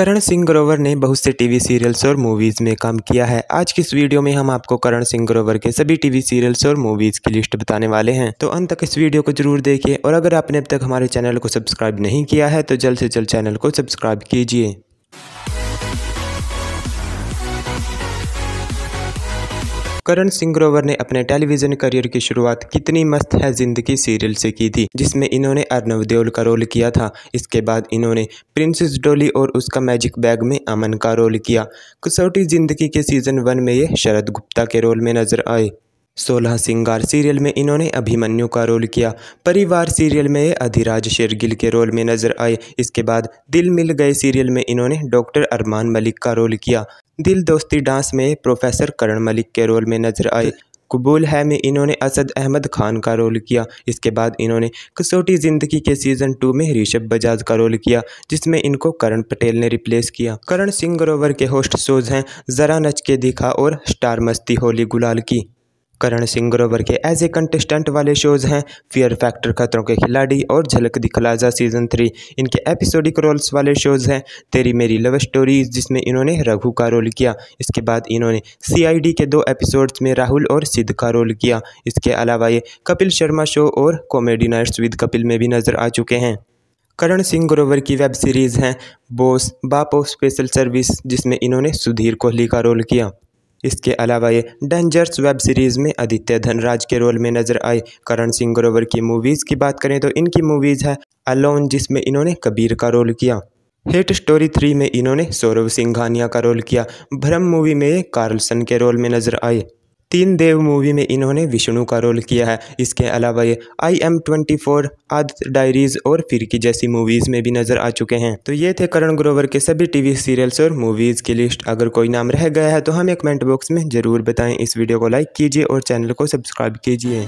करण सिंह ग्रोवर ने बहुत से टीवी सीरियल्स और मूवीज़ में काम किया है आज की इस वीडियो में हम आपको करण सिंह ग्रोवर के सभी टीवी सीरियल्स और मूवीज़ की लिस्ट बताने वाले हैं तो अंत तक इस वीडियो को जरूर देखिए और अगर आपने अब तक हमारे चैनल को सब्सक्राइब नहीं किया है तो जल्द से जल्द चैनल को सब्सक्राइब कीजिए करण सिंह ग्रोवर ने अपने टेलीविजन करियर की शुरुआत कितनी मस्त है जिंदगी सीरियल से की थी जिसमें इन्होंने अर्नव देओल का रोल किया था इसके बाद इन्होंने प्रिंसेस डोली और उसका मैजिक बैग में अमन का रोल किया कसौटी जिंदगी के सीजन वन में ये शरद गुप्ता के रोल में नजर आए सोलह सिंगार सीरियल में इन्होंने अभिमन्यु का रोल किया परिवार सीरियल में अधिराज शेरगिल के रोल में नजर आए इसके बाद दिल मिल गए सीरियल में इन्होंने डॉक्टर अरमान मलिक का रोल किया दिल दोस्ती डांस में प्रोफेसर करण मलिक के रोल में नजर आए कबूल है में इन्होंने असद अहमद खान का रोल किया इसके बाद इन्होंने कसोटी ज़िंदगी के सीज़न टू में ऋषभ बजाज का रोल किया जिसमें इनको करण पटेल ने रिप्लेस किया करण सिंह ग्रोवर के होस्ट शोज़ हैं जरा नच के दिखा और स्टार मस्ती होली गुलाल की करण सिंह ग्रोवर के एज ए कंटेस्टेंट वाले शोज हैं फियर फैक्टर खतरों के खिलाड़ी और झलक दिखलाजा सीजन थ्री इनके एपिसोडिक रोल्स वाले शोज हैं तेरी मेरी लव स्टोरी जिसमें इन्होंने रघु का रोल किया इसके बाद इन्होंने सीआईडी के दो एपिसोड्स में राहुल और सिद्ध का रोल किया इसके अलावा ये कपिल शर्मा शो और कॉमेडी नाइट्स विद कपिल में भी नज़र आ चुके हैं करण सिंह ग्रोवर की वेब सीरीज़ हैं बोस बाप ऑफ स्पेशल सर्विस जिसमें इन्होंने सुधीर कोहली का रोल किया इसके अलावा ये डेंजर्स वेब सीरीज़ में आदित्य धनराज के रोल में नजर आए करण सिंह ग्रोवर की मूवीज़ की बात करें तो इनकी मूवीज़ है अलोन जिसमें इन्होंने कबीर का रोल किया हिट स्टोरी थ्री में इन्होंने सौरभ सिंघानिया का रोल किया भ्रम मूवी में ये कार्लसन के रोल में नजर आए तीन देव मूवी में इन्होंने विष्णु का रोल किया है इसके अलावा ये आई एम ट्वेंटी फोर आदि डायरीज और फिरकी जैसी मूवीज़ में भी नज़र आ चुके हैं तो ये थे करण ग्रोवर के सभी टीवी सीरियल्स और मूवीज़ की लिस्ट अगर कोई नाम रह गया है तो हमें कमेंट बॉक्स में ज़रूर बताएं इस वीडियो को लाइक कीजिए और चैनल को सब्सक्राइब कीजिए